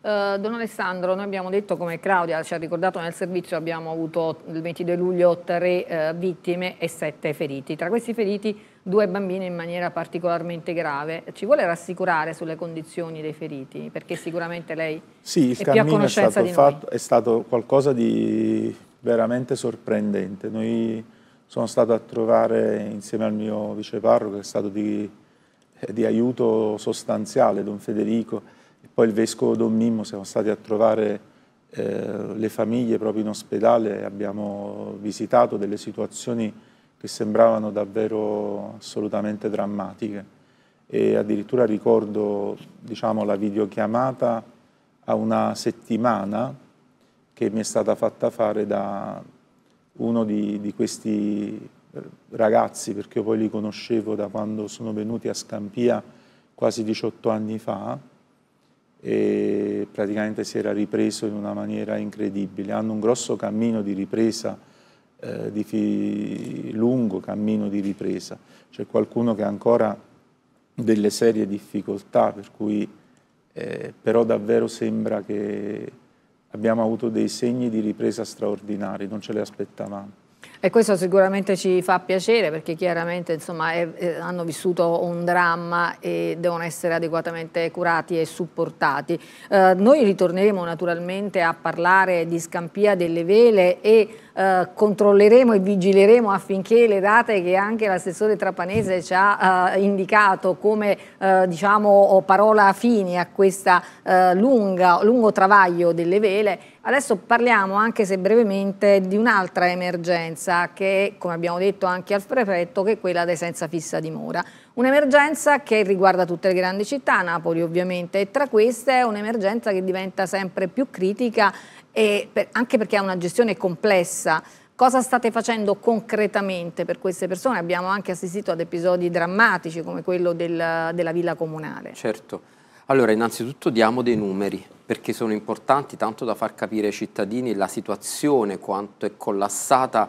Speaker 1: Uh, Don Alessandro, noi abbiamo detto, come Claudia ci ha ricordato nel servizio, abbiamo avuto il 22 luglio tre uh, vittime e sette feriti. Tra questi feriti due bambine in maniera particolarmente grave. Ci vuole rassicurare sulle condizioni dei feriti? Perché sicuramente lei sì, il è più a conoscenza è stato,
Speaker 4: fatto, è stato qualcosa di veramente sorprendente. Noi sono stato a trovare insieme al mio viceparroco che è stato di, eh, di aiuto sostanziale, Don Federico, e poi il vescovo Don Mimmo, siamo stati a trovare eh, le famiglie proprio in ospedale, abbiamo visitato delle situazioni che sembravano davvero assolutamente drammatiche e addirittura ricordo diciamo, la videochiamata a una settimana che mi è stata fatta fare da uno di, di questi ragazzi, perché io poi li conoscevo da quando sono venuti a Scampia quasi 18 anni fa e praticamente si era ripreso in una maniera incredibile. Hanno un grosso cammino di ripresa eh, di lungo cammino di ripresa. C'è qualcuno che ha ancora delle serie difficoltà, per cui eh, però davvero sembra che abbiamo avuto dei segni di ripresa straordinari, non ce li aspettavamo.
Speaker 1: E questo sicuramente ci fa piacere perché chiaramente insomma, è, è, hanno vissuto un dramma e devono essere adeguatamente curati e supportati. Eh, noi ritorneremo naturalmente a parlare di Scampia delle Vele e eh, controlleremo e vigileremo affinché le date che anche l'assessore Trapanese ci ha eh, indicato come eh, diciamo, parola fine a questo eh, lungo travaglio delle vele Adesso parliamo, anche se brevemente, di un'altra emergenza che, come abbiamo detto anche al prefetto, che è quella dei senza fissa dimora. Un'emergenza che riguarda tutte le grandi città, Napoli ovviamente, e tra queste è un'emergenza che diventa sempre più critica per, anche perché ha una gestione complessa. Cosa state facendo concretamente per queste persone? Abbiamo anche assistito ad episodi drammatici come quello del, della villa comunale.
Speaker 2: Certo. Allora, innanzitutto diamo dei numeri perché sono importanti tanto da far capire ai cittadini la situazione, quanto è collassata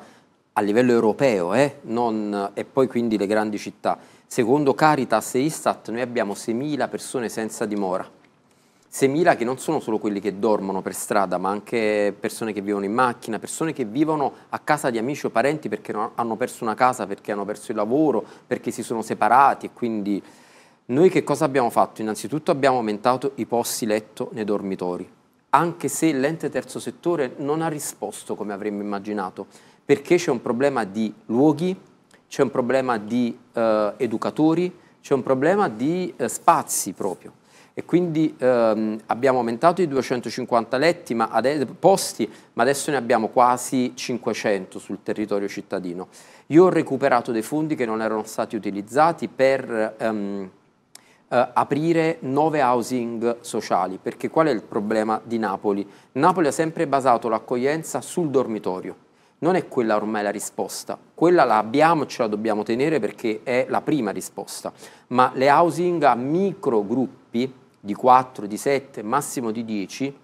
Speaker 2: a livello europeo eh? non, e poi quindi le grandi città. Secondo Caritas e Istat noi abbiamo 6.000 persone senza dimora, 6.000 che non sono solo quelli che dormono per strada, ma anche persone che vivono in macchina, persone che vivono a casa di amici o parenti perché hanno perso una casa, perché hanno perso il lavoro, perché si sono separati e quindi noi che cosa abbiamo fatto? Innanzitutto abbiamo aumentato i posti letto nei dormitori, anche se l'ente terzo settore non ha risposto come avremmo immaginato, perché c'è un problema di luoghi, c'è un problema di eh, educatori, c'è un problema di eh, spazi proprio. E quindi ehm, abbiamo aumentato i 250 letti, ma posti, ma adesso ne abbiamo quasi 500 sul territorio cittadino. Io ho recuperato dei fondi che non erano stati utilizzati per... Ehm, eh, aprire nuove housing sociali, perché qual è il problema di Napoli? Napoli ha sempre basato l'accoglienza sul dormitorio, non è quella ormai la risposta, quella la abbiamo e ce la dobbiamo tenere perché è la prima risposta, ma le housing a micro gruppi di 4, di 7, massimo di 10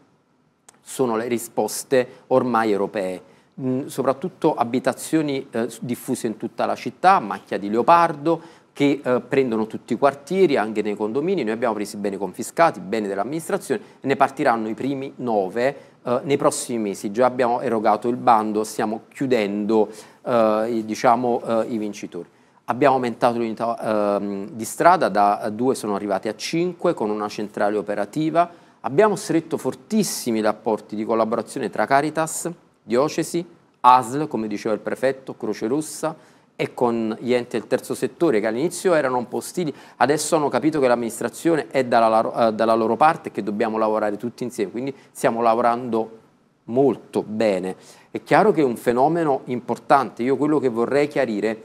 Speaker 2: sono le risposte ormai europee mm, soprattutto abitazioni eh, diffuse in tutta la città, macchia di leopardo, che eh, prendono tutti i quartieri, anche nei condomini, noi abbiamo preso i beni confiscati, i beni dell'amministrazione, ne partiranno i primi nove eh, nei prossimi mesi, già abbiamo erogato il bando, stiamo chiudendo eh, diciamo, eh, i vincitori. Abbiamo aumentato l'unità ehm, di strada, da due sono arrivati a cinque con una centrale operativa, abbiamo stretto fortissimi rapporti di collaborazione tra Caritas, Diocesi, ASL, come diceva il prefetto, Croce Rossa, e con gli enti del terzo settore che all'inizio erano un po' ostili, adesso hanno capito che l'amministrazione è dalla, eh, dalla loro parte e che dobbiamo lavorare tutti insieme, quindi stiamo lavorando molto bene. È chiaro che è un fenomeno importante, io quello che vorrei chiarire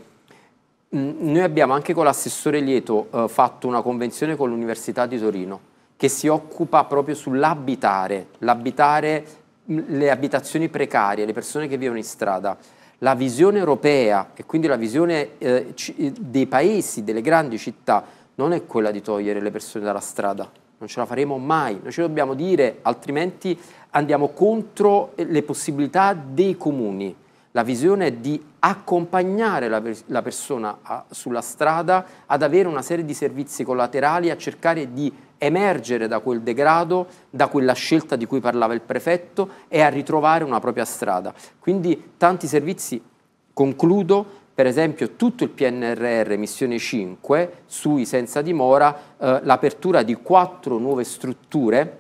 Speaker 2: mm, noi abbiamo anche con l'assessore Lieto eh, fatto una convenzione con l'Università di Torino che si occupa proprio sull'abitare, l'abitare, mm, le abitazioni precarie, le persone che vivono in strada la visione europea e quindi la visione eh, dei paesi, delle grandi città, non è quella di togliere le persone dalla strada, non ce la faremo mai, noi ce lo dobbiamo dire, altrimenti andiamo contro eh, le possibilità dei comuni. La visione è di accompagnare la, la persona a, sulla strada ad avere una serie di servizi collaterali, a cercare di emergere da quel degrado, da quella scelta di cui parlava il prefetto e a ritrovare una propria strada. Quindi tanti servizi, concludo, per esempio tutto il PNRR missione 5 sui senza dimora, eh, l'apertura di quattro nuove strutture,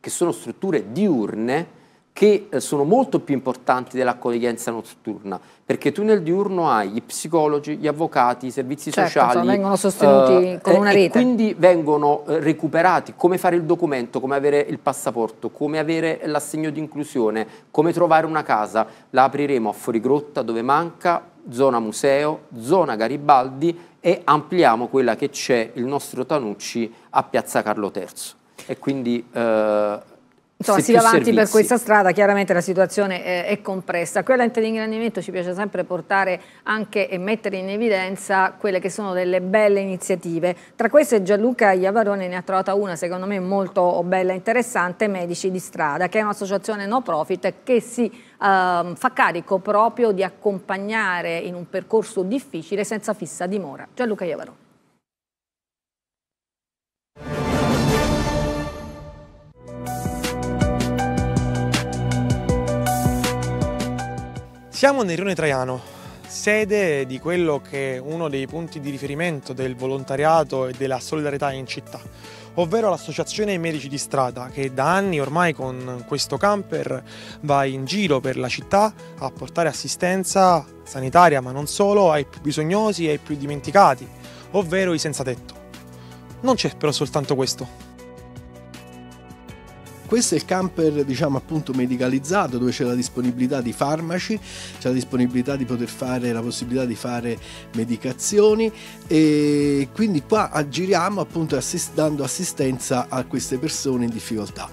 Speaker 2: che sono strutture diurne, che eh, sono molto più importanti dell'accoglienza notturna perché tu nel diurno hai gli psicologi, gli avvocati, i servizi certo, sociali. Cioè, vengono sostenuti eh, con una rete. E quindi vengono eh, recuperati come fare il documento, come avere il passaporto, come avere l'assegno di inclusione, come trovare una casa. La apriremo a Fuorigrotta dove manca, zona museo, zona Garibaldi e ampliamo quella che c'è il nostro Tanucci a Piazza Carlo III. E quindi... Eh, insomma, si va avanti servizi. per questa
Speaker 1: strada, chiaramente la situazione eh, è compressa. Quella dell'ingrandimento ci piace sempre portare anche e mettere in evidenza quelle che sono delle belle iniziative. Tra queste Gianluca Iavarone ne ha trovata una, secondo me molto bella e interessante, Medici di Strada, che è un'associazione no profit che si Uh, fa carico proprio di accompagnare in un percorso difficile senza fissa dimora. Gianluca Iavarone.
Speaker 4: Siamo nel Rione Traiano, sede di quello che è uno dei punti di riferimento del volontariato e della solidarietà in città, ovvero l'Associazione Medici di Strada che da anni ormai con questo camper va in giro per la città a portare assistenza sanitaria ma non solo ai più bisognosi e ai più dimenticati, ovvero i senza tetto. Non c'è però soltanto questo.
Speaker 6: Questo è il camper, diciamo appunto medicalizzato, dove c'è la disponibilità di farmaci, c'è la disponibilità di poter fare la possibilità di fare medicazioni e quindi qua aggiriamo appunto assist- dando assistenza a queste persone in difficoltà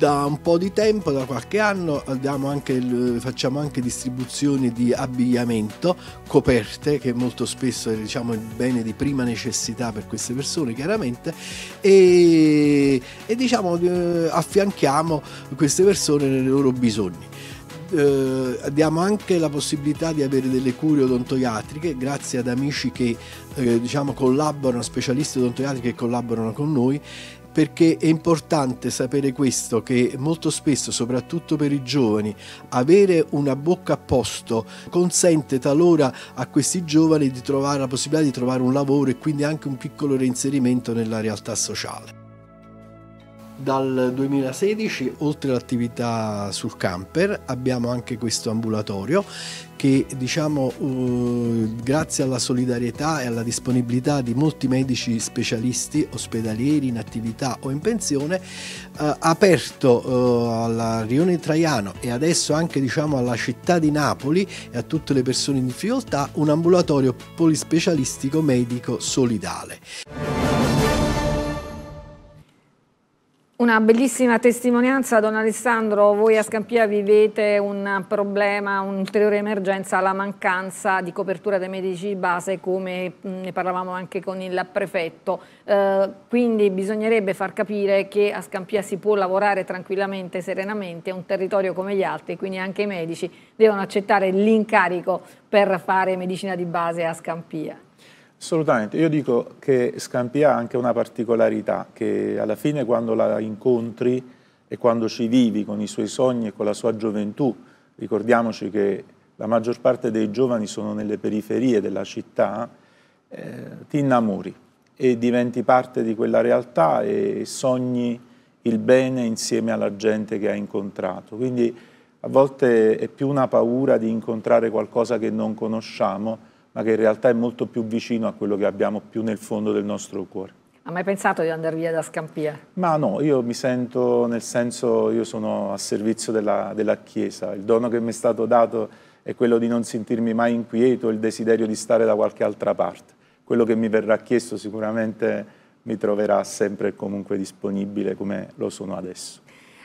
Speaker 6: da un po' di tempo, da qualche anno, anche, facciamo anche distribuzioni di abbigliamento, coperte, che molto spesso è diciamo, il bene di prima necessità per queste persone chiaramente, e, e diciamo, eh, affianchiamo queste persone nei loro bisogni. Eh, diamo anche la possibilità di avere delle cure odontoiatriche grazie ad amici che eh, diciamo, collaborano, specialisti odontoiatri che collaborano con noi perché è importante sapere questo, che molto spesso, soprattutto per i giovani, avere una bocca a posto consente talora a questi giovani di trovare la possibilità di trovare un lavoro e quindi anche un piccolo reinserimento nella realtà sociale. Dal 2016, oltre all'attività sul camper, abbiamo anche questo ambulatorio che diciamo eh, grazie alla solidarietà e alla disponibilità di molti medici specialisti ospedalieri in attività o in pensione eh, aperto eh, alla Rione Traiano e adesso anche diciamo alla città di Napoli e a tutte le persone in difficoltà un ambulatorio polispecialistico medico solidale.
Speaker 1: Una bellissima testimonianza, Don Alessandro, voi a Scampia vivete un problema, un'ulteriore emergenza, la mancanza di copertura dei medici di base come mm, ne parlavamo anche con il prefetto, eh, quindi bisognerebbe far capire che a Scampia si può lavorare tranquillamente, serenamente, è un territorio come gli altri, quindi anche i medici devono accettare l'incarico per fare medicina di base a Scampia.
Speaker 4: Assolutamente, io dico che Scampia ha anche una particolarità, che alla fine quando la incontri e quando ci vivi con i suoi sogni e con la sua gioventù, ricordiamoci che la maggior parte dei giovani sono nelle periferie della città, eh, ti innamori e diventi parte di quella realtà e sogni il bene insieme alla gente che hai incontrato. Quindi a volte è più una paura di incontrare qualcosa che non conosciamo ma che in realtà è molto più vicino a quello che abbiamo più nel fondo del nostro cuore.
Speaker 1: Ha mai pensato di andare via da Scampia?
Speaker 4: Ma no, io mi sento, nel senso, io sono a servizio della, della Chiesa. Il dono che mi è stato dato è quello di non sentirmi mai inquieto, il desiderio di stare da qualche altra parte. Quello che mi verrà chiesto sicuramente mi troverà sempre e comunque disponibile come lo sono adesso.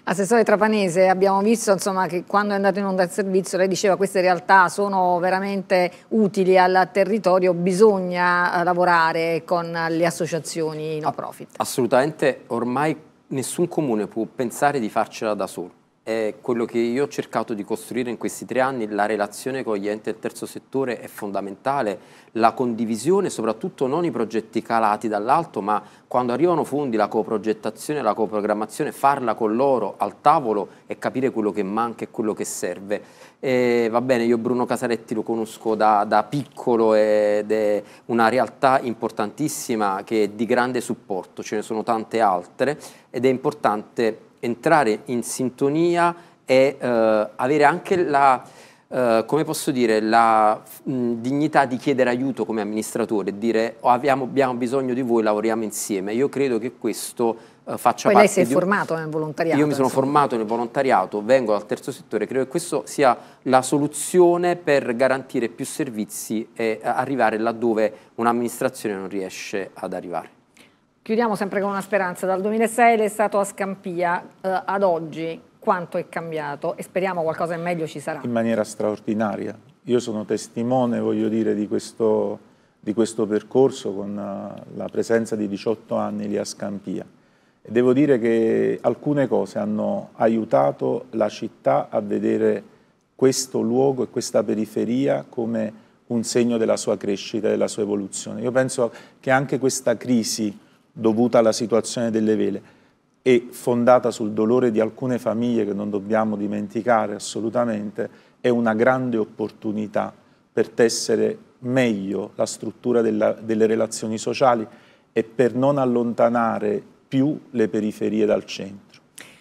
Speaker 1: Assessore Trapanese, abbiamo visto insomma, che quando è andato in onda il servizio lei diceva che queste realtà sono veramente utili al territorio, bisogna eh, lavorare con le associazioni no profit.
Speaker 2: Assolutamente, ormai nessun comune può pensare di farcela da solo è quello che io ho cercato di costruire in questi tre anni, la relazione con gli enti del terzo settore è fondamentale, la condivisione, soprattutto non i progetti calati dall'alto, ma quando arrivano fondi, la coprogettazione, la coprogrammazione, farla con loro al tavolo e capire quello che manca e quello che serve. E, va bene, io Bruno Casaretti lo conosco da, da piccolo ed è una realtà importantissima che è di grande supporto, ce ne sono tante altre ed è importante entrare in sintonia e eh, avere anche la, eh, come posso dire, la mh, dignità di chiedere aiuto come amministratore, dire oh, abbiamo, abbiamo, bisogno di voi, lavoriamo insieme. Io credo che questo eh, faccia Poi parte... Poi lei si è formato
Speaker 1: nel volontariato. Io mi sono insomma.
Speaker 2: formato nel volontariato, vengo dal terzo settore, credo che questa sia la soluzione per garantire più servizi e eh, arrivare laddove un'amministrazione non riesce ad arrivare.
Speaker 1: Chiudiamo sempre con una speranza, dal 2006 lei è stato a Scampia eh, ad oggi, quanto è cambiato e speriamo qualcosa in meglio ci sarà. In
Speaker 4: maniera straordinaria, io sono testimone, voglio dire, di questo, di questo percorso con eh, la presenza di 18 anni lì a Scampia e devo dire che alcune cose hanno aiutato la città a vedere questo luogo e questa periferia come un segno della sua crescita, della sua evoluzione. Io penso che anche questa crisi dovuta alla situazione delle vele e fondata sul dolore di alcune famiglie che non dobbiamo dimenticare assolutamente, è una grande opportunità per tessere meglio la struttura della, delle relazioni sociali e per non allontanare più le periferie dal centro.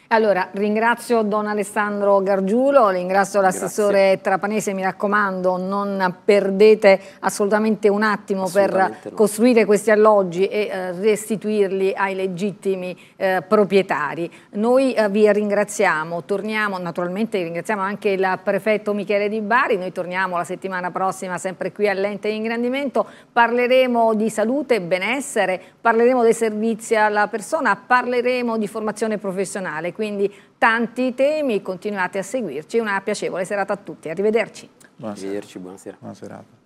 Speaker 1: Allora, ringrazio Don Alessandro Gargiulo, ringrazio l'assessore trapanese, mi raccomando, non perdete assolutamente un attimo assolutamente per no. costruire questi alloggi e eh, restituirli ai legittimi eh, proprietari. Noi eh, vi ringraziamo, torniamo, naturalmente ringraziamo anche il prefetto Michele Di Bari, noi torniamo la settimana prossima sempre qui all'ente di ingrandimento, parleremo di salute, e benessere, parleremo dei servizi alla persona, parleremo di formazione professionale, Quindi quindi tanti temi, continuate a seguirci, una piacevole serata a tutti, arrivederci.
Speaker 2: Buonasera. Arrivederci, buonasera. Buona serata.